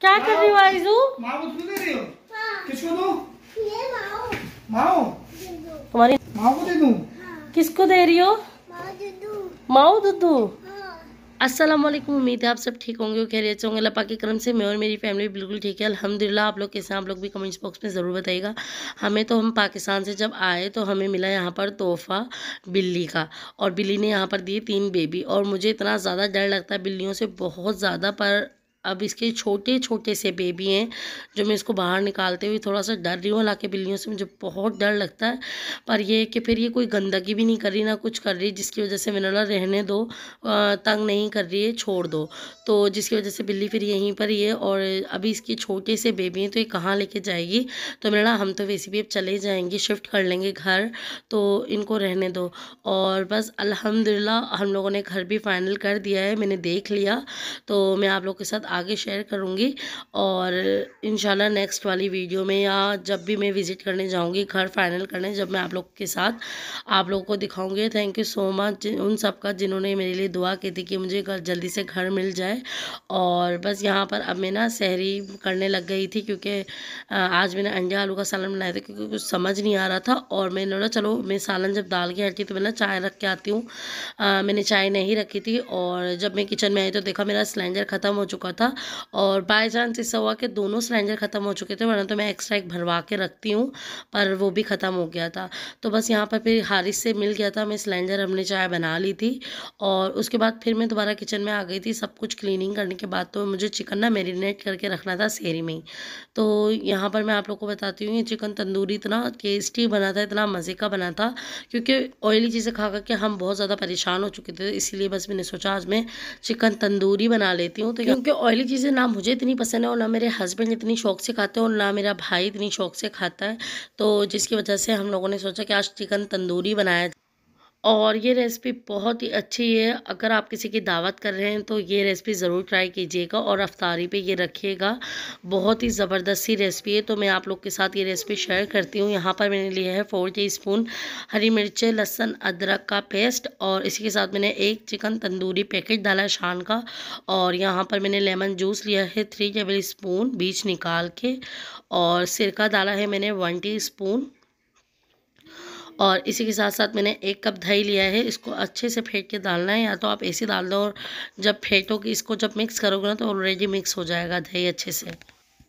क्या कर रही हो आइजू माओ तुम दे रही हो हाँ। किसको दो ये माओ माओ तुम्हारी माओ को दे दू हाँ। किसको दे रही हो माओ दुदू हाँ। अस्सलाम वालेकुम उम्मीद है आप सब ठीक होंगे और खैरियत से होंगे अल्लाह के करम से मैं और मेरी फैमिली बिल्कुल ठीक है अल्हम्दुलिल्लाह आप लोग कैसे हैं आप लोग भी कमेंट बॉक्स में ज़रूर बताइएगा हमें तो हम पाकिस्तान से जब आए तो हमें मिला यहाँ पर तोहफ़ा बिल्ली का और बिल्ली ने यहाँ पर दिए तीन बेबी और मुझे इतना ज़्यादा डर लगता है बिल्लियों से बहुत ज़्यादा पर अब इसके छोटे छोटे से बेबी हैं जो मैं इसको बाहर निकालते हुए थोड़ा सा डर रही हूँ हालांकि बिल्लियों से मुझे बहुत डर लगता है पर यह कि फिर ये कोई गंदगी भी नहीं कर रही ना कुछ कर रही जिसकी वजह से मैंने ना रहने दो तंग नहीं कर रही है छोड़ दो तो जिसकी वजह से बिल्ली फिर यहीं पर ही है और अभी इसके छोटे से बेबी हैं तो ये कहाँ लेके जाएगी तो मैंने हम तो वैसे भी अब चले जाएँगे शिफ्ट कर लेंगे घर तो इनको रहने दो और बस अलहमदिल्ला हम लोगों ने घर भी फाइनल कर दिया है मैंने देख लिया तो मैं आप लोग के साथ आगे शेयर करूँगी और इन नेक्स्ट वाली वीडियो में या जब भी मैं विज़िट करने जाऊँगी घर फाइनल करने जब मैं आप लोग के साथ आप लोगों को दिखाऊँगी थैंक यू सो मच उन सब का जिन्होंने मेरे लिए दुआ की थी कि मुझे घर जल्दी से घर मिल जाए और बस यहाँ पर अब मैं ना सहरी करने लग गई थी क्योंकि आज मैंने अंडा आलू का सालन बनाया था क्योंकि कुछ समझ नहीं आ रहा था और मैंने बोला चलो मैं सालन जब दाल के हटी तो मैं ना चाय रख के आती हूँ मैंने चाय नहीं रखी थी और जब मैं किचन में आई तो देखा मेरा सिलेंडर ख़त्म हो चुका था और बाय चांस ऐसा हुआ कि दोनों सिलेंडर ख़त्म हो चुके थे वरना तो मैं एक्स्ट्रा एक भरवा के रखती हूँ पर वो भी ख़त्म हो गया था तो बस यहाँ पर फिर हारिस से मिल गया था मैं सिलेंडर हमने चाय बना ली थी और उसके बाद फिर मैं दोबारा किचन में आ गई थी सब कुछ क्लीनिंग करने के बाद तो मुझे चिकन ना मेरीनेट करके रखना था सेरी में ही तो यहाँ पर मैं आप लोग को बताती हूँ ये चिकन तंदूरी इतना टेस्टी बना था इतना मज़े का बना था क्योंकि ऑयली चीज़ें खा करके हम बहुत ज़्यादा परेशान हो चुके थे इसीलिए बस मैंने सोचा आज मैं चिकन तंदूरी बना लेती हूँ तो क्योंकि ऑयली चीज़ें ना मुझे इतनी पसंद है और ना मेरे हस्बैंड इतनी शौक से खाते हैं और ना मेरा भाई इतनी शौक से खाता है तो जिसकी वजह से हम लोगों ने सोचा कि आज चिकन तंदूरी बनाया और ये रेसिपी बहुत ही अच्छी है अगर आप किसी की दावत कर रहे हैं तो ये रेसिपी ज़रूर ट्राई कीजिएगा और अफ्तारी पे ये रखिएगा बहुत ही ज़बरदस्त सी रेसिपी है तो मैं आप लोग के साथ ये रेसिपी शेयर करती हूँ यहाँ पर मैंने लिया है फोर टी स्पून हरी मिर्च लहसन अदरक का पेस्ट और इसी के साथ मैंने एक चिकन तंदूरी पैकेट डाला है शान का और यहाँ पर मैंने लेमन जूस लिया है थ्री टेबल स्पून बीज निकाल के और सिरका डाला है मैंने वन टी स्पून और इसी के साथ साथ मैंने एक कप दही लिया है इसको अच्छे से फेंट के डालना है या तो आप ऐसे डाल दो और जब फेंटोगे इसको जब मिक्स करोगे ना तो ऑलरेडी मिक्स हो जाएगा दही अच्छे से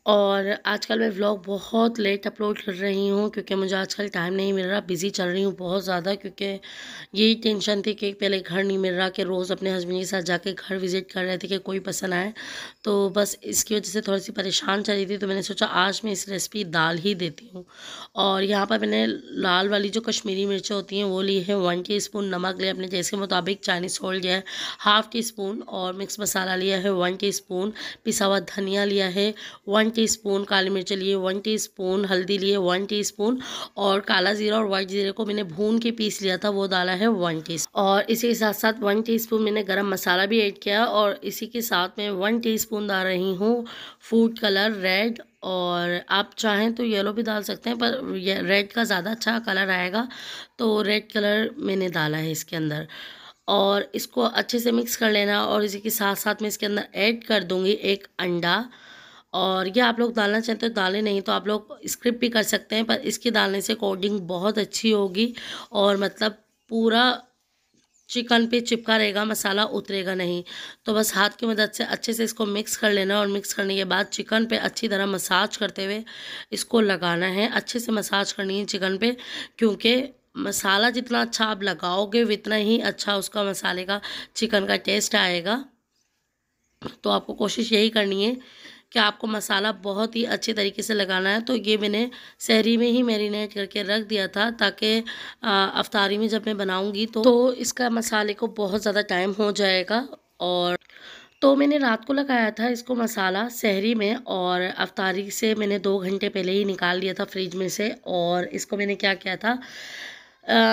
और आजकल मैं व्लॉग बहुत लेट अपलोड कर रही हूँ क्योंकि मुझे आजकल टाइम नहीं मिल रहा बिज़ी चल रही हूँ बहुत ज़्यादा क्योंकि यही टेंशन थी कि पहले घर नहीं मिल रहा कि रोज़ अपने हस्बैंड के साथ जाके घर विज़िट कर रहे थे कि कोई पसंद आए तो बस इसकी वजह से थोड़ी सी परेशान चल रही थी तो मैंने सोचा आज मैं इस रेसिपी दाल ही देती हूँ और यहाँ पर मैंने लाल वाली जो कश्मीरी मिर्चें होती हैं वो ली है वन टी स्पून नमक लिया अपने जैसे मुताबिक चाइनीज़ होल लिया है हाफ़ टी स्पून और मिक्स मसाला लिया है वन टी स्पून पिसा हुआ धनिया लिया है वन वन टीस्पून काली मिर्च लिए वन टीस्पून हल्दी लिए वन टीस्पून और काला ज़ीरा और वाइट ज़ीरे को मैंने भून के पीस लिया था वो डाला है वन टी और इसी के साथ साथ वन टी मैंने गर्म मसाला भी ऐड किया और इसी के साथ मैं वन टी डाल रही हूँ फूड कलर रेड और आप चाहें तो येलो भी डाल सकते हैं पर रेड का ज़्यादा अच्छा कलर आएगा तो रेड कलर मैंने डाला है इसके अंदर और इसको अच्छे से मिक्स कर लेना और इसी के साथ साथ मैं इसके अंदर ऐड कर दूँगी एक अंडा और ये आप लोग डालना चाहते हो डालें नहीं तो आप लोग स्क्रिप भी कर सकते हैं पर इसके डालने से कोडिंग बहुत अच्छी होगी और मतलब पूरा चिकन पे चिपका रहेगा मसाला उतरेगा नहीं तो बस हाथ की मदद से अच्छे से इसको मिक्स कर लेना और मिक्स करने के बाद चिकन पे अच्छी तरह मसाज करते हुए इसको लगाना है अच्छे से मसाज करनी है चिकन पे क्योंकि मसाला जितना अच्छा आप लगाओगे उतना ही अच्छा उसका मसाले का चिकन का टेस्ट आएगा तो आपको कोशिश यही करनी है कि आपको मसाला बहुत ही अच्छे तरीके से लगाना है तो ये मैंने शहरी में ही मैरिनेट करके रख दिया था ताकि अफतारी में जब मैं बनाऊँगी तो, तो इसका मसाले को बहुत ज़्यादा टाइम हो जाएगा और तो मैंने रात को लगाया था इसको मसाला शहरी में और अफतारी से मैंने दो घंटे पहले ही निकाल लिया था फ्रिज में से और इसको मैंने क्या किया था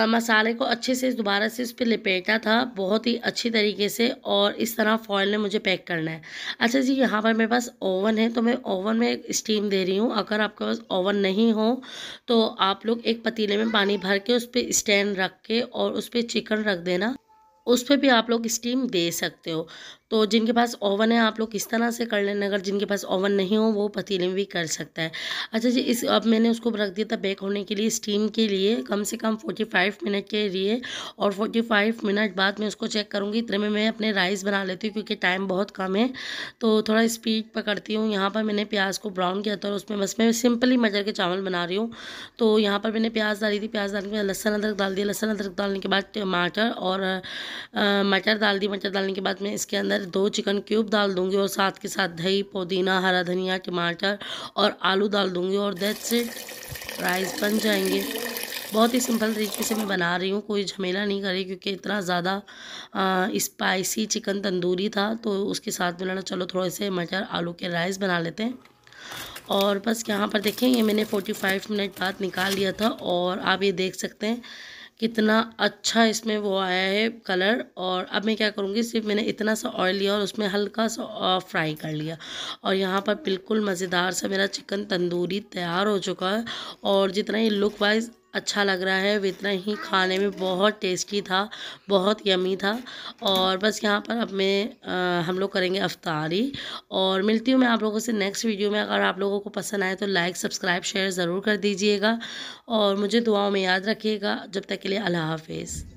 मसाले को अच्छे से दोबारा से उस पर लपेटा था बहुत ही अच्छी तरीके से और इस तरह फॉयल में मुझे पैक करना है अच्छा जी यहाँ पर मेरे पास ओवन है तो मैं ओवन में स्टीम दे रही हूँ अगर आपके पास ओवन नहीं हो तो आप लोग एक पतीले में पानी भर के उस पर स्टैंड रख के और उस पर चिकन रख देना उस पर भी आप लोग स्टीम दे सकते हो तो जिनके पास ओवन है आप लोग किस तरह से कर लेना अगर जिनके पास ओवन नहीं हो वो पतीले में भी कर सकता है अच्छा जी इस अब मैंने उसको रख दिया था बेक होने के लिए स्टीम के लिए कम से कम फोर्टी फाइव मिनट के लिए और फोर्टी फाइव मिनट बाद मैं उसको चेक करूँगी इतने में मैं अपने राइस बना लेती हूँ क्योंकि टाइम बहुत कम है तो थोड़ा स्पीड पकड़ती हूँ यहाँ पर मैंने प्याज को ब्राउन किया था और उसमें बस मैं सिंपली मटर के चावल बना रही हूँ तो यहाँ पर मैंने प्याज डाली थी प्याज डालने के बाद लहसन अदरक डाल दिया लहसन अदरक डालने के बाद टमाटर और मटर डाल दी मटर डालने के बाद मैं इसके अंदर अंदर दो चिकन क्यूब डाल दूंगी और साथ के साथ दही पुदीना हरा धनिया टमाटर और आलू डाल दूंगी और दैट्स इट राइस बन जाएंगे बहुत ही सिंपल तरीके से मैं बना रही हूँ कोई झमेला नहीं करे क्योंकि इतना ज़्यादा स्पाइसी चिकन तंदूरी था तो उसके साथ में चलो थोड़े से मटर आलू के राइस बना लेते हैं और बस यहाँ पर देखें ये मैंने 45 मिनट बाद निकाल लिया था और आप ये देख सकते हैं कितना अच्छा इसमें वो आया है कलर और अब मैं क्या करूँगी सिर्फ मैंने इतना सा ऑयल लिया और उसमें हल्का सा फ्राई कर लिया और यहाँ पर बिल्कुल मज़ेदार सा मेरा चिकन तंदूरी तैयार हो चुका है और जितना ये लुक वाइज अच्छा लग रहा है इतना ही खाने में बहुत टेस्टी था बहुत यमी था और बस यहाँ पर अब मैं हम लोग करेंगे अफ्तारी और मिलती हूँ मैं आप लोगों से नेक्स्ट वीडियो में अगर आप लोगों को पसंद आए तो लाइक सब्सक्राइब शेयर ज़रूर कर दीजिएगा और मुझे दुआओं में याद रखिएगा जब तक के लिए अल्लाह हाफिज़